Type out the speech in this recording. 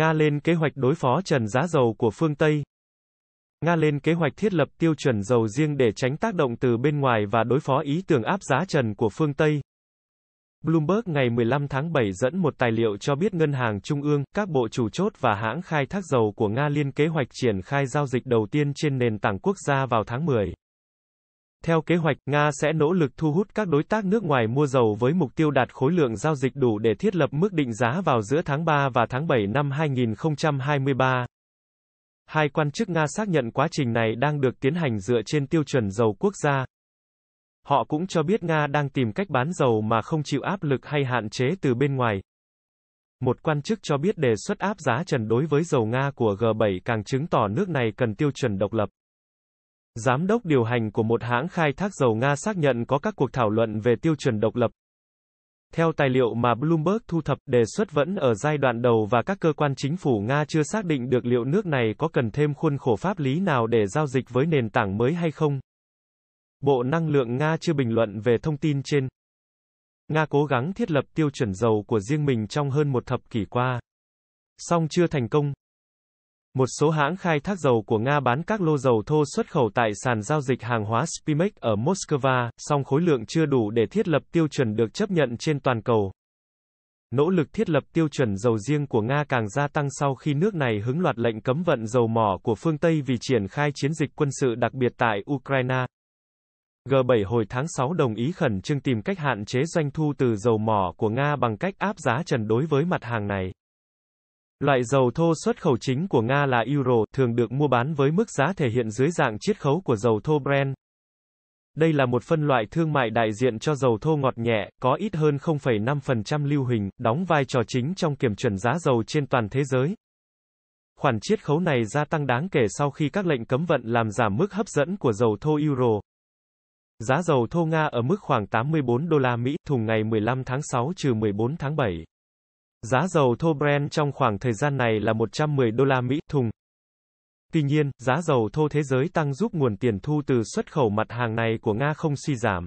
Nga lên kế hoạch đối phó trần giá dầu của phương Tây. Nga lên kế hoạch thiết lập tiêu chuẩn dầu riêng để tránh tác động từ bên ngoài và đối phó ý tưởng áp giá trần của phương Tây. Bloomberg ngày 15 tháng 7 dẫn một tài liệu cho biết ngân hàng trung ương, các bộ chủ chốt và hãng khai thác dầu của Nga liên kế hoạch triển khai giao dịch đầu tiên trên nền tảng quốc gia vào tháng 10. Theo kế hoạch, Nga sẽ nỗ lực thu hút các đối tác nước ngoài mua dầu với mục tiêu đạt khối lượng giao dịch đủ để thiết lập mức định giá vào giữa tháng 3 và tháng 7 năm 2023. Hai quan chức Nga xác nhận quá trình này đang được tiến hành dựa trên tiêu chuẩn dầu quốc gia. Họ cũng cho biết Nga đang tìm cách bán dầu mà không chịu áp lực hay hạn chế từ bên ngoài. Một quan chức cho biết đề xuất áp giá trần đối với dầu Nga của G7 càng chứng tỏ nước này cần tiêu chuẩn độc lập. Giám đốc điều hành của một hãng khai thác dầu Nga xác nhận có các cuộc thảo luận về tiêu chuẩn độc lập. Theo tài liệu mà Bloomberg thu thập, đề xuất vẫn ở giai đoạn đầu và các cơ quan chính phủ Nga chưa xác định được liệu nước này có cần thêm khuôn khổ pháp lý nào để giao dịch với nền tảng mới hay không. Bộ Năng lượng Nga chưa bình luận về thông tin trên. Nga cố gắng thiết lập tiêu chuẩn dầu của riêng mình trong hơn một thập kỷ qua. Song chưa thành công, một số hãng khai thác dầu của Nga bán các lô dầu thô xuất khẩu tại sàn giao dịch hàng hóa Spimex ở Moscow, song khối lượng chưa đủ để thiết lập tiêu chuẩn được chấp nhận trên toàn cầu. Nỗ lực thiết lập tiêu chuẩn dầu riêng của Nga càng gia tăng sau khi nước này hứng loạt lệnh cấm vận dầu mỏ của phương Tây vì triển khai chiến dịch quân sự đặc biệt tại Ukraine. G7 hồi tháng 6 đồng ý khẩn trương tìm cách hạn chế doanh thu từ dầu mỏ của Nga bằng cách áp giá trần đối với mặt hàng này. Loại dầu thô xuất khẩu chính của Nga là euro, thường được mua bán với mức giá thể hiện dưới dạng chiết khấu của dầu thô Brent. Đây là một phân loại thương mại đại diện cho dầu thô ngọt nhẹ, có ít hơn 0,5% lưu huỳnh, đóng vai trò chính trong kiểm chuẩn giá dầu trên toàn thế giới. Khoản chiết khấu này gia tăng đáng kể sau khi các lệnh cấm vận làm giảm mức hấp dẫn của dầu thô euro. Giá dầu thô Nga ở mức khoảng 84 đô la Mỹ thùng ngày 15 tháng 6 trừ 14 tháng 7. Giá dầu thô Brent trong khoảng thời gian này là 110 đô la Mỹ thùng. Tuy nhiên, giá dầu thô thế giới tăng giúp nguồn tiền thu từ xuất khẩu mặt hàng này của Nga không suy giảm.